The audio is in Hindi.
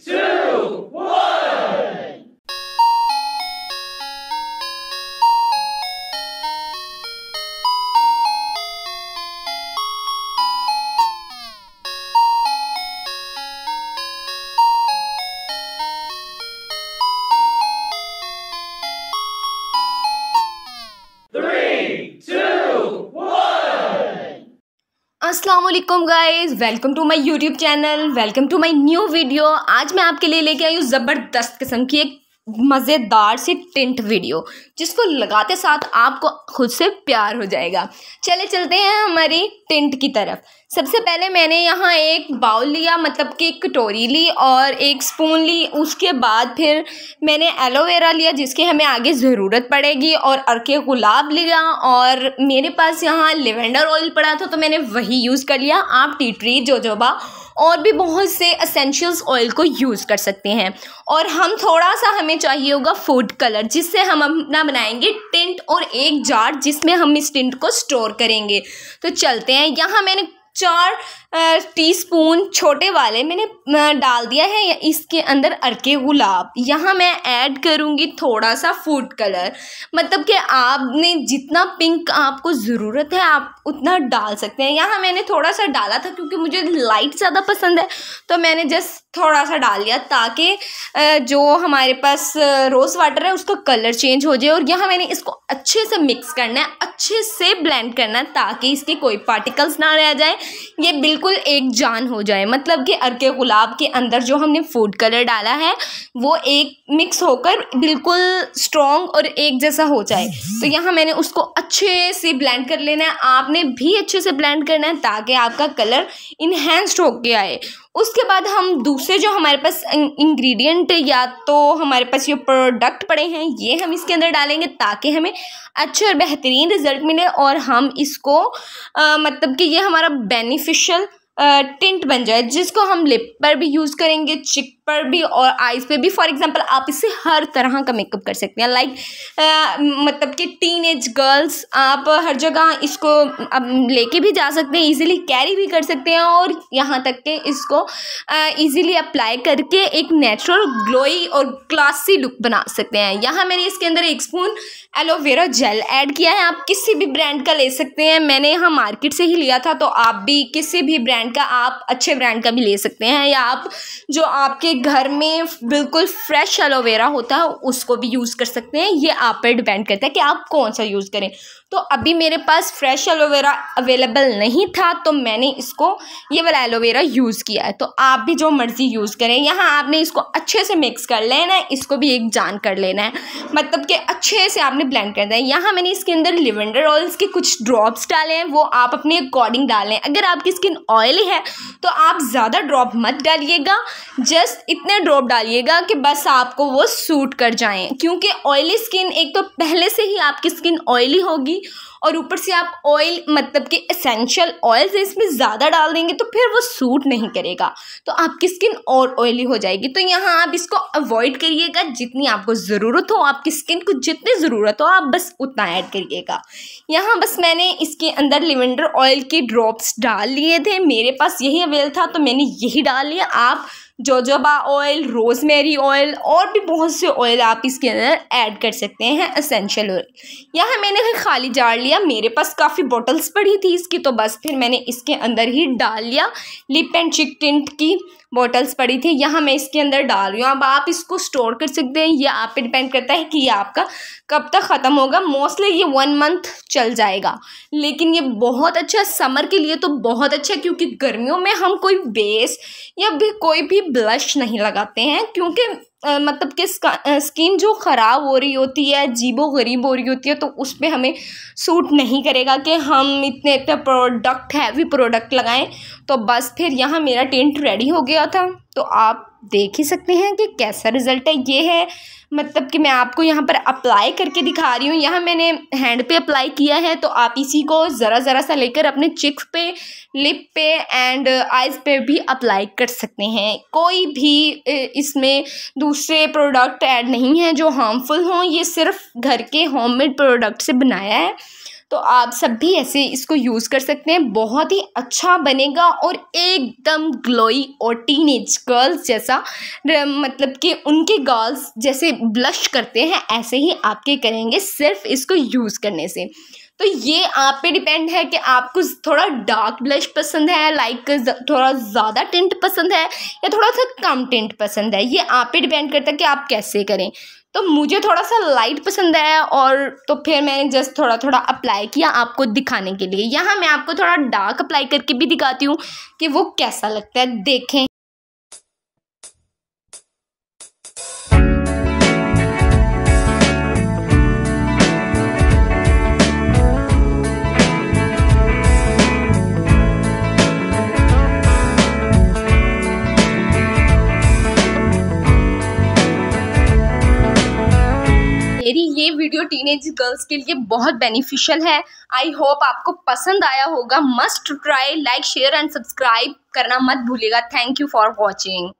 two. असलम guys welcome to my YouTube channel welcome to my new video आज मैं आपके लिए लेके आई हूँ ज़बरदस्त किस्म की एक मज़ेदार सी टिंट वीडियो जिसको लगाते साथ आपको खुद से प्यार हो जाएगा चले चलते हैं हमारी टिंट की तरफ सबसे पहले मैंने यहाँ एक बाउल लिया मतलब कि एक कटोरी ली और एक स्पून ली उसके बाद फिर मैंने एलोवेरा लिया जिसके हमें आगे ज़रूरत पड़ेगी और अर्के गुलाब लिया और मेरे पास यहाँ लेवेंडर ऑयल पड़ा था तो मैंने वही यूज़ कर लिया आप टी ट्री जोजोबा और भी बहुत से असेंशियल्स ऑयल को यूज़ कर सकते हैं और हम थोड़ा सा हमें चाहिए होगा फूड कलर जिससे हम अपना बनाएंगे टिंट और एक जार जिसमें हम इस टिंट को स्टोर करेंगे तो चलते हैं यहाँ मैंने चार टीस्पून छोटे वाले मैंने डाल दिया है इसके अंदर अरके गुलाब यहाँ मैं ऐड करूँगी थोड़ा सा फूड कलर मतलब कि आपने जितना पिंक आपको ज़रूरत है आप उतना डाल सकते हैं यहाँ मैंने थोड़ा सा डाला था क्योंकि मुझे लाइट ज़्यादा पसंद है तो मैंने जस्ट थोड़ा सा डाल लिया ताकि जो हमारे पास रोज़ वाटर है उसका कलर चेंज हो जाए और यहाँ मैंने इसको अच्छे से मिक्स करना है अच्छे से ब्लेंड करना है ताकि इसके कोई पार्टिकल्स ना रह जाए ये बिल्कुल बिल्कुल एक जान हो जाए मतलब कि अरके गुलाब के अंदर जो हमने फूड कलर डाला है वो एक मिक्स होकर बिल्कुल स्ट्रॉन्ग और एक जैसा हो जाए तो यहाँ मैंने उसको अच्छे से ब्लेंड कर लेना है आपने भी अच्छे से ब्लेंड करना है ताकि आपका कलर इन्हेंस्ड होके आए उसके बाद हम दूसरे जो हमारे पास इंग्रेडिएंट या तो हमारे पास ये प्रोडक्ट पड़े हैं ये हम इसके अंदर डालेंगे ताकि हमें अच्छे और बेहतरीन रिजल्ट मिले और हम इसको आ, मतलब कि ये हमारा बेनिफिशियल टिंट बन जाए जिसको हम लिप पर भी यूज़ करेंगे चिक पर भी और आइज़ पे भी फॉर एग्जांपल आप इससे हर तरह का मेकअप कर सकते हैं लाइक मतलब कि टीन एज गर्ल्स आप हर जगह इसको अब लेके भी जा सकते हैं इजीली कैरी भी कर सकते हैं और यहाँ तक के इसको इजीली अप्लाई करके एक नेचुरल ग्लोई और क्लासी लुक बना सकते हैं यहाँ मैंने इसके अंदर एक स्पून एलोवेरा जेल ऐड किया है आप किसी भी ब्रांड का ले सकते हैं मैंने यहाँ मार्केट से ही लिया था तो आप भी किसी भी ब्रांड का आप अच्छे ब्रांड का भी ले सकते हैं या आप जो आपके घर में बिल्कुल फ्रेश एलोवेरा होता है उसको भी यूज़ कर सकते हैं ये आप पर डिपेंड करता है कि आप कौन सा यूज़ करें तो अभी मेरे पास फ्रेश एलोवेरा अवेलेबल नहीं था तो मैंने इसको ये वाला एलोवेरा यूज़ किया है तो आप भी जो मर्ज़ी यूज़ करें यहाँ आपने इसको अच्छे से मिक्स कर लेना है इसको भी एक जान कर लेना है मतलब कि अच्छे से आपने ब्लेंड कर देना है यहाँ मैंने इसके अंदर लिवेंडर ऑयल्स के कुछ ड्रॉप्स डाले हैं वो आप अपने अकॉर्डिंग डालें अगर आपकी स्किन ऑयली है तो आप ज़्यादा ड्रॉप मत डालिएगा जस्ट इतने ड्रॉप डालिएगा कि बस आपको वो सूट कर जाएं क्योंकि ऑयली स्किन एक तो पहले से ही आपकी स्किन ऑयली होगी और ऊपर से आप ऑयल मतलब कि एसेंशियल ऑयल्स इसमें ज़्यादा डाल देंगे तो फिर वो सूट नहीं करेगा तो आपकी स्किन और ऑयली हो जाएगी तो यहाँ आप इसको अवॉइड करिएगा जितनी आपको ज़रूरत हो आपकी स्किन को जितनी ज़रूरत हो आप बस उतना ऐड करिएगा यहाँ बस मैंने इसके अंदर लिवेंडर ऑयल के ड्रॉप्स डाल लिए थे मेरे पास यही अवेल था तो मैंने यही डाल लिया आप जोजोबा ऑयल रोजमेरी ऑयल और भी बहुत से ऑयल आप इसके अंदर ऐड कर सकते हैं असेंशियल ऑयल यहाँ मैंने खाली जार लिया मेरे पास काफ़ी बॉटल्स पड़ी थी इसकी तो बस फिर मैंने इसके अंदर ही डाल लिया लिप एंड चिक टिंट की बॉटल्स पड़ी थी यहाँ मैं इसके अंदर डाल रही हूँ अब आप इसको स्टोर कर सकते हैं ये आप पे डिपेंड करता है कि ये आपका कब तक ख़त्म होगा मोस्टली ये वन मंथ चल जाएगा लेकिन ये बहुत अच्छा समर के लिए तो बहुत अच्छा है क्योंकि गर्मियों में हम कोई बेस या भी कोई भी ब्लश नहीं लगाते हैं क्योंकि मतलब कि स्किन जो ख़राब हो रही होती है जीबो गरीब हो रही होती है तो उस पर हमें सूट नहीं करेगा कि हम इतने इतने प्रोडक्ट हैवी प्रोडक्ट लगाएं तो बस फिर यहाँ मेरा टेंट रेडी हो गया था तो आप देख ही सकते हैं कि कैसा रिज़ल्ट है ये है मतलब कि मैं आपको यहाँ पर अप्लाई करके दिखा रही हूँ यहाँ मैंने हैंड पे अप्लाई किया है तो आप इसी को ज़रा ज़रा सा लेकर अपने चिक्स पे लिप पे एंड आइज़ पे भी अप्लाई कर सकते हैं कोई भी इसमें दूसरे प्रोडक्ट ऐड नहीं है जो हार्मफुल हों ये सिर्फ घर के होममेड प्रोडक्ट से बनाया है तो आप सब भी ऐसे इसको यूज़ कर सकते हैं बहुत ही अच्छा बनेगा और एकदम ग्लोई और टीन गर्ल्स जैसा मतलब कि उनके गर्ल्स जैसे ब्लश करते हैं ऐसे ही आपके करेंगे सिर्फ इसको यूज़ करने से तो ये आप पे डिपेंड है कि आपको थोड़ा डार्क ब्लश पसंद है लाइक थोड़ा ज़्यादा टिंट पसंद है या थोड़ा सा कम टिंट पसंद है ये आप पे डिपेंड करता है कि आप कैसे करें तो मुझे थोड़ा सा लाइट पसंद है और तो फिर मैंने जस्ट थोड़ा थोड़ा अप्लाई किया आपको दिखाने के लिए यहाँ मैं आपको थोड़ा डार्क अप्लाई करके भी दिखाती हूँ कि वो कैसा लगता है देखें वीडियो टीनेज गर्ल्स के लिए बहुत बेनिफिशियल है आई होप आपको पसंद आया होगा must try like share and subscribe करना मत भूलिएगा थैंक यू फॉर वॉचिंग